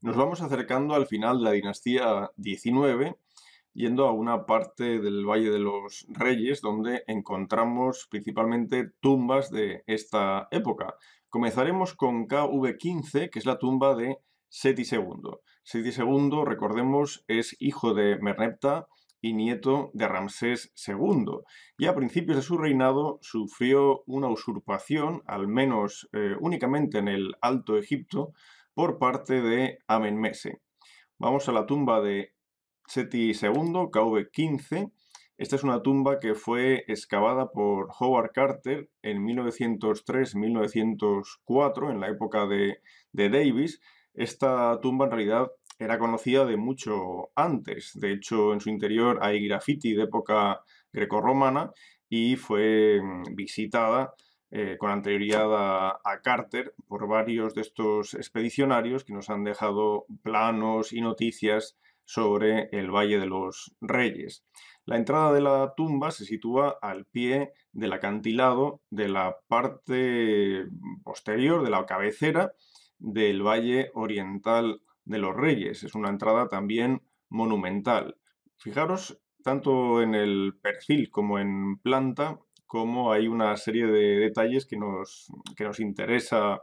Nos vamos acercando al final de la dinastía XIX, yendo a una parte del Valle de los Reyes, donde encontramos principalmente tumbas de esta época. Comenzaremos con KV15, que es la tumba de Seti II. Seti II, recordemos, es hijo de Merneptah y nieto de Ramsés II. Y a principios de su reinado sufrió una usurpación, al menos eh, únicamente en el Alto Egipto, por parte de Mese. Vamos a la tumba de Seti II, KV-15. Esta es una tumba que fue excavada por Howard Carter en 1903-1904, en la época de, de Davis. Esta tumba en realidad era conocida de mucho antes. De hecho, en su interior hay graffiti de época grecorromana y fue mm, visitada eh, con anterioridad a, a, Carter por varios de estos expedicionarios que nos han dejado planos y noticias sobre el Valle de los Reyes. La entrada de la tumba se sitúa al pie del acantilado de la parte posterior, de la cabecera del Valle Oriental de los Reyes. Es una entrada también monumental. Fijaros tanto en el perfil como en planta cómo hay una serie de detalles que nos, interesa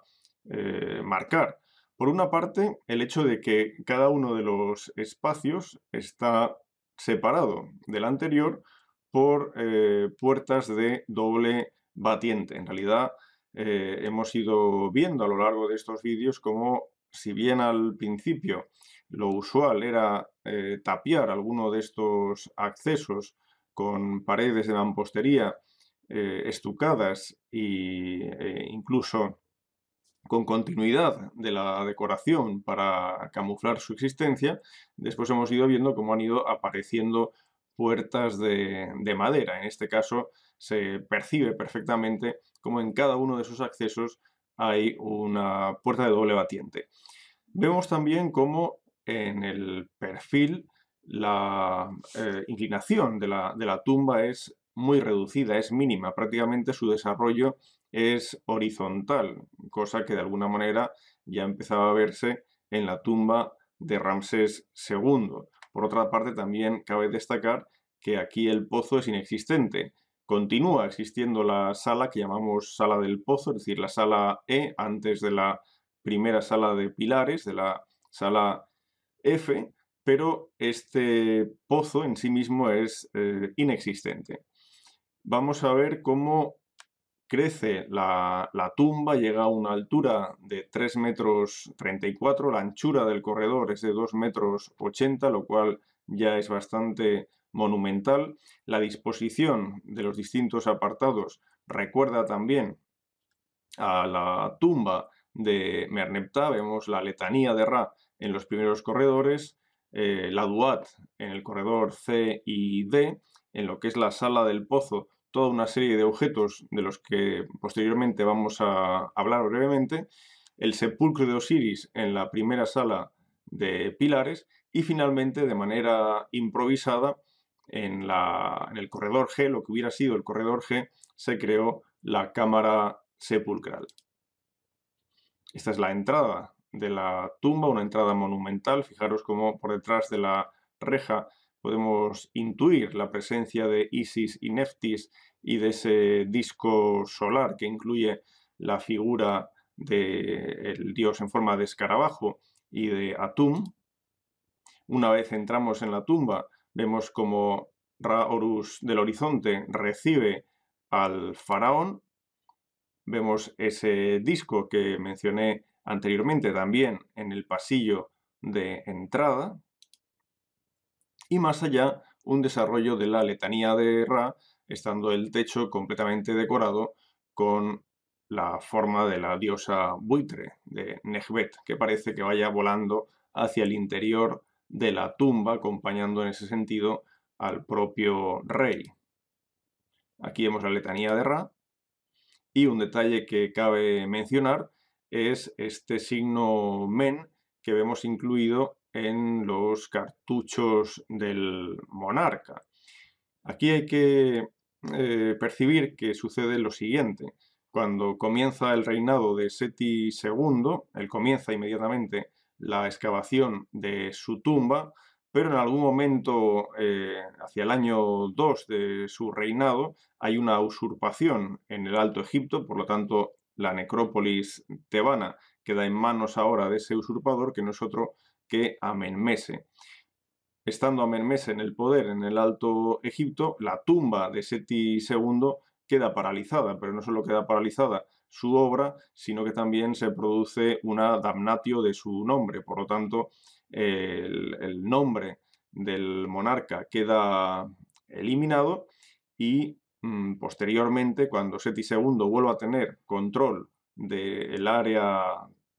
eh, marcar. Por una parte, el hecho de que cada uno de los espacios está separado del anterior por eh, puertas de doble batiente. En realidad, eh, hemos ido viendo a lo largo de estos vídeos cómo, si bien al principio lo usual era tapiar alguno de estos accesos con paredes de mampostería eh, estucadas e incluso con continuidad de la decoración para camuflar su existencia, después hemos ido viendo cómo han ido apareciendo puertas de, madera. En este caso se percibe perfectamente cómo en cada uno de sus accesos hay una puerta de doble batiente. Vemos también cómo en el perfil la eh, inclinación de la, de la tumba es muy reducida, es mínima, prácticamente su desarrollo es horizontal, cosa que de alguna manera ya empezaba a verse en la tumba de Ramsés II. Por otra parte, también cabe destacar que aquí el pozo es inexistente. Continúa existiendo la sala que llamamos sala del pozo, es decir, la sala E antes de la primera sala de pilares, de la sala F, pero este pozo en sí mismo es eh, inexistente vamos a ver cómo crece la, tumba, llega a una altura de 3 metros 34, la anchura del corredor es de 2 metros 80, lo cual ya es bastante monumental. La disposición de los distintos apartados recuerda también a la tumba de Merneptah, vemos la letanía de Ra en los primeros corredores, eh, la DUAT en el corredor C y D, en lo que es la sala del pozo, toda una serie de objetos de los que posteriormente vamos a hablar brevemente, el sepulcro de Osiris en la primera sala de pilares y finalmente de manera improvisada en, en el corredor G, lo que hubiera sido el corredor G, se creó la cámara sepulcral. Esta es la entrada de la tumba, una entrada monumental. Fijaros cómo por detrás de la reja podemos intuir la presencia de Isis y Neftis y de ese disco solar que incluye la figura del el dios en forma de escarabajo y de Atum. Una vez entramos en la tumba, vemos como Ra Horus del horizonte recibe al faraón. Vemos ese disco que mencioné anteriormente también en el pasillo de entrada y más allá un desarrollo de la letanía de Ra, estando el techo completamente decorado con la forma de la diosa buitre de Nehbet, que parece que vaya volando hacia el interior de la tumba, acompañando en ese sentido al propio rey. Aquí vemos la letanía de Ra y un detalle que cabe mencionar es este signo MEN que vemos incluido en los cartuchos del monarca. Aquí hay que eh, percibir que sucede lo siguiente. Cuando comienza el reinado de Seti II, él comienza inmediatamente la excavación de su tumba, pero en algún momento, eh, hacia el año 2 de su reinado, hay una usurpación en el Alto Egipto, por lo tanto la necrópolis tebana queda en manos ahora de ese usurpador que no es otro que Amenmese. Estando Amenmese en el poder en el Alto Egipto, la tumba de Seti II queda paralizada, pero no solo queda paralizada su obra, sino que también se produce una damnatio de su nombre. Por lo tanto, el, el nombre del monarca queda eliminado y Mm, posteriormente, cuando Seti II vuelva a tener control del área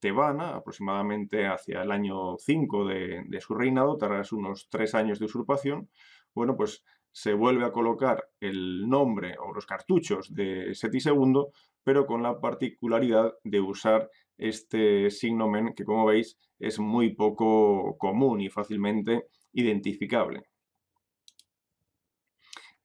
tebana, aproximadamente hacia el año 5 de, su reinado, tras unos tres años de usurpación, bueno, pues se vuelve a colocar el nombre o los cartuchos de Seti II, pero con la particularidad de usar este signomen que, como veis, es muy poco común y fácilmente identificable.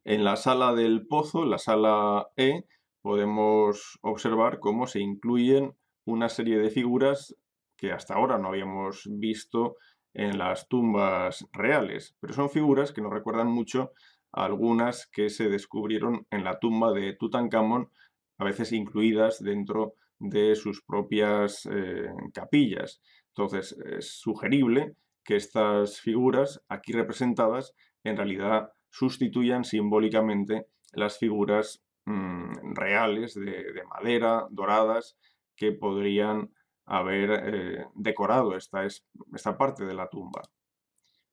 En la sala del pozo, la sala E, podemos observar cómo se incluyen una serie de figuras que hasta ahora no habíamos visto en las tumbas reales, pero son figuras que nos recuerdan mucho a algunas que se descubrieron en la tumba de Tutankamón, a veces incluidas dentro de sus propias eh, capillas. Entonces es sugerible que estas figuras aquí representadas en realidad sustituyan simbólicamente las figuras mm, reales de, madera, doradas, que podrían haber eh, decorado esta, esta parte de la tumba.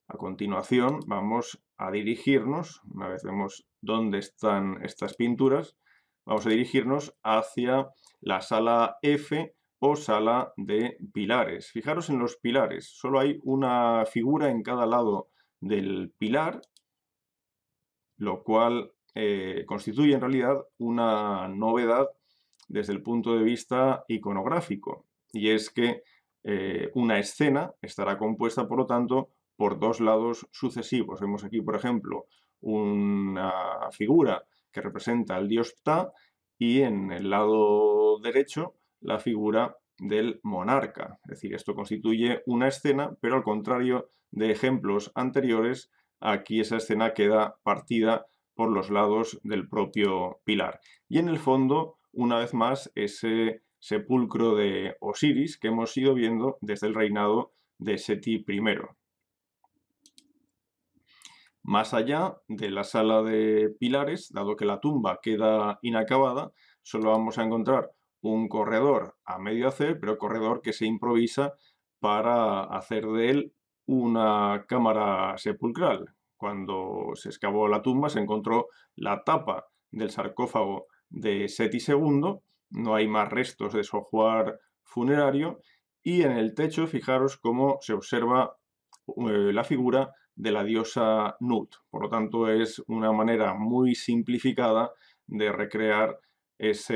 A continuación vamos a dirigirnos, una vez vemos dónde están estas pinturas, vamos a dirigirnos hacia la sala F o sala de pilares. Fijaros en los pilares, solo hay una figura en cada lado del pilar lo cual eh, constituye en realidad una novedad desde el punto de vista iconográfico, y es que eh, una escena estará compuesta, por lo tanto, por dos lados sucesivos. Vemos aquí, por ejemplo, una figura que representa al dios Ptah y en el lado derecho la figura del monarca. Es decir, esto constituye una escena, pero al contrario de ejemplos anteriores, aquí esa escena queda partida por los lados del propio pilar. Y en el fondo, una vez más, ese sepulcro de Osiris que hemos ido viendo desde el reinado de Seti I. Más allá de la sala de pilares, dado que la tumba queda inacabada, solo vamos a encontrar un corredor a medio hacer, pero corredor que se improvisa para hacer de él una cámara sepulcral. Cuando se excavó la tumba se encontró la tapa del sarcófago de Seti II, no hay más restos de su ajuar funerario, y en el techo fijaros cómo se observa eh, la figura de la diosa Nut. Por lo tanto, es una manera muy simplificada de recrear esa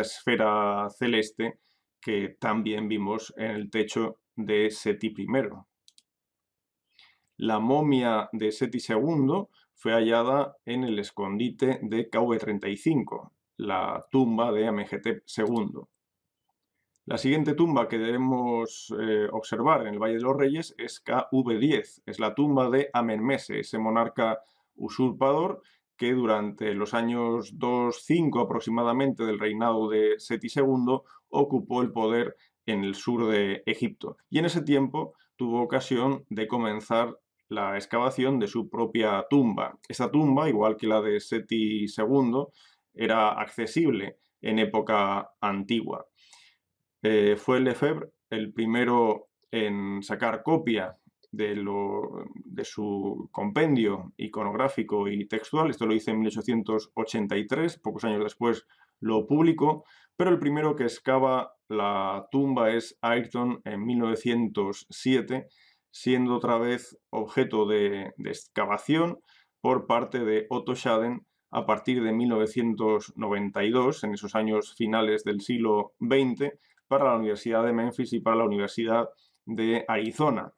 esfera celeste que también vimos en el techo de Seti I la momia de Seti II fue hallada en el escondite de KV35, la tumba de Amenhotep II. La siguiente tumba que debemos eh, observar en el Valle de los Reyes es KV10, es la tumba de Amenmese, ese monarca usurpador que durante los años 2-5 aproximadamente del reinado de Seti II ocupó el poder en el sur de Egipto. Y en ese tiempo tuvo ocasión de comenzar la excavación de su propia tumba. Esa tumba, igual que la de Seti II, era accesible en época antigua. Eh, fue Lefebvre el primero en sacar copia de, lo, de, su compendio iconográfico y textual. Esto lo hizo en 1883, pocos años después lo publicó, pero el primero que excava la tumba es Ayrton en 1907 siendo otra vez objeto de, excavación por parte de Otto Schaden a partir de 1992, en esos años finales del siglo XX, para la Universidad de Memphis y para la Universidad de Arizona.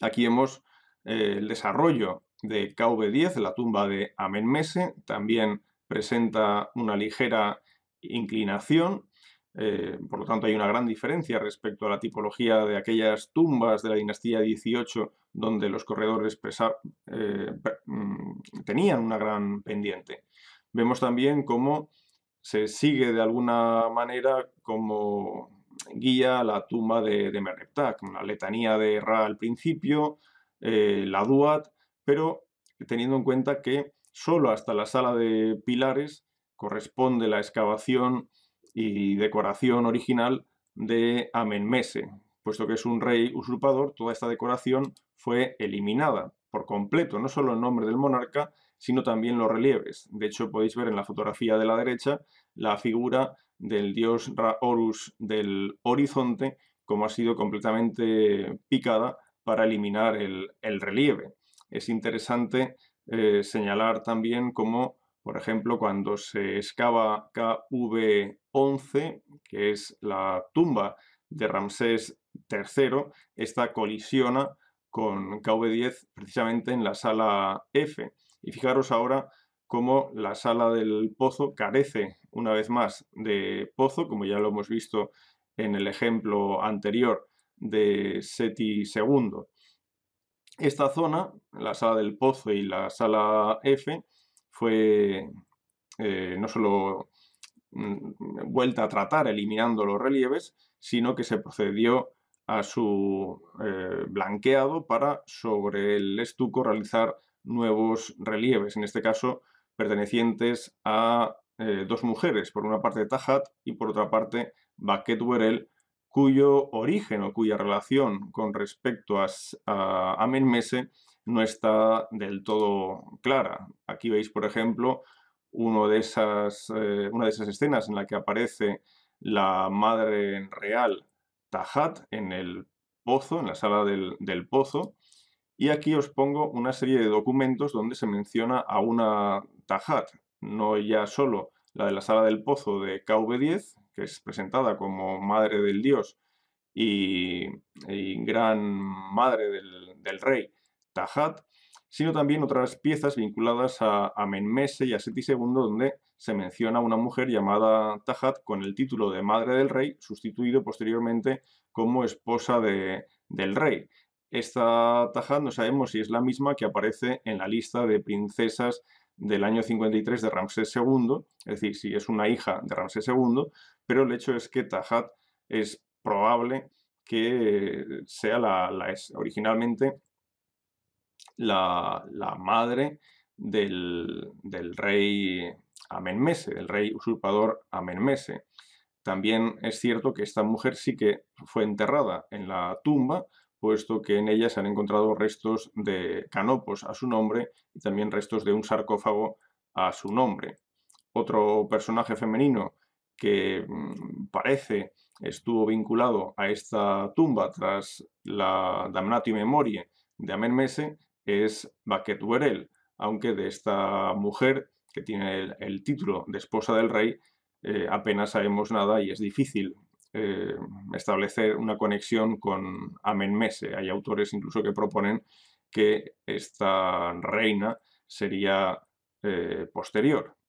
Aquí vemos eh, el desarrollo de KV10, la tumba de Mese. también presenta una ligera inclinación eh, por lo tanto, hay una gran diferencia respecto a la tipología de aquellas tumbas de la dinastía XVIII donde los corredores pesar eh, mm, tenían una gran pendiente. Vemos también cómo se sigue de alguna manera como guía la tumba de, de la letanía de Ra al principio, eh, la Duat, pero teniendo en cuenta que solo hasta la sala de pilares corresponde la excavación y decoración original de Amenmese. Puesto que es un rey usurpador, toda esta decoración fue eliminada por completo, no solo el nombre del monarca, sino también los relieves. De hecho, podéis ver en la fotografía de la derecha la figura del dios Ra Horus del horizonte, como ha sido completamente picada para eliminar el, relieve. Es interesante eh, señalar también cómo por ejemplo, cuando se excava KV11, que es la tumba de Ramsés III, esta colisiona con KV10 precisamente en la sala F. Y fijaros ahora cómo la sala del pozo carece una vez más de pozo, como ya lo hemos visto en el ejemplo anterior de SETI II. Esta zona, la sala del pozo y la sala F, fue eh, no solo mm, vuelta a tratar eliminando los relieves, sino que se procedió a su eh, blanqueado para sobre el estuco realizar nuevos relieves, en este caso pertenecientes a eh, dos mujeres, por una parte Tajat y por otra parte Baquet Werel, cuyo origen o cuya relación con respecto a, a, no está del todo clara. Aquí veis, por ejemplo, de esas, eh, una de esas escenas en la que aparece la madre real Tajat en el pozo, en la sala del, pozo, y aquí os pongo una serie de documentos donde se menciona a una Tajat, no ya solo la de la sala del pozo de KV10, que es presentada como madre del dios y, gran madre del rey Tahat, sino también otras piezas vinculadas a Menmese y a Seti II, donde se menciona una mujer llamada Tajat con el título de madre del rey, sustituido posteriormente como esposa del rey. Esta Tajat no sabemos si es la misma que aparece en la lista de princesas del año 53 de Ramsés II, es decir, si es una hija de Ramsés II, pero el hecho es que Tahat es probable que sea la, originalmente la, madre del, rey Amenmese, del rey usurpador Amenmese. También es cierto que esta mujer sí que fue enterrada en la tumba, puesto que en ella se han encontrado restos de canopos a su nombre y también restos de un sarcófago a su nombre. Otro personaje femenino que mm, parece estuvo vinculado a esta tumba tras la damnatio memorie de Amenmese es Baquet aunque de esta mujer que tiene el, título de esposa del rey eh, apenas sabemos nada y es difícil eh, establecer una conexión con Amenmese. Hay autores incluso que proponen que esta reina sería eh, posterior.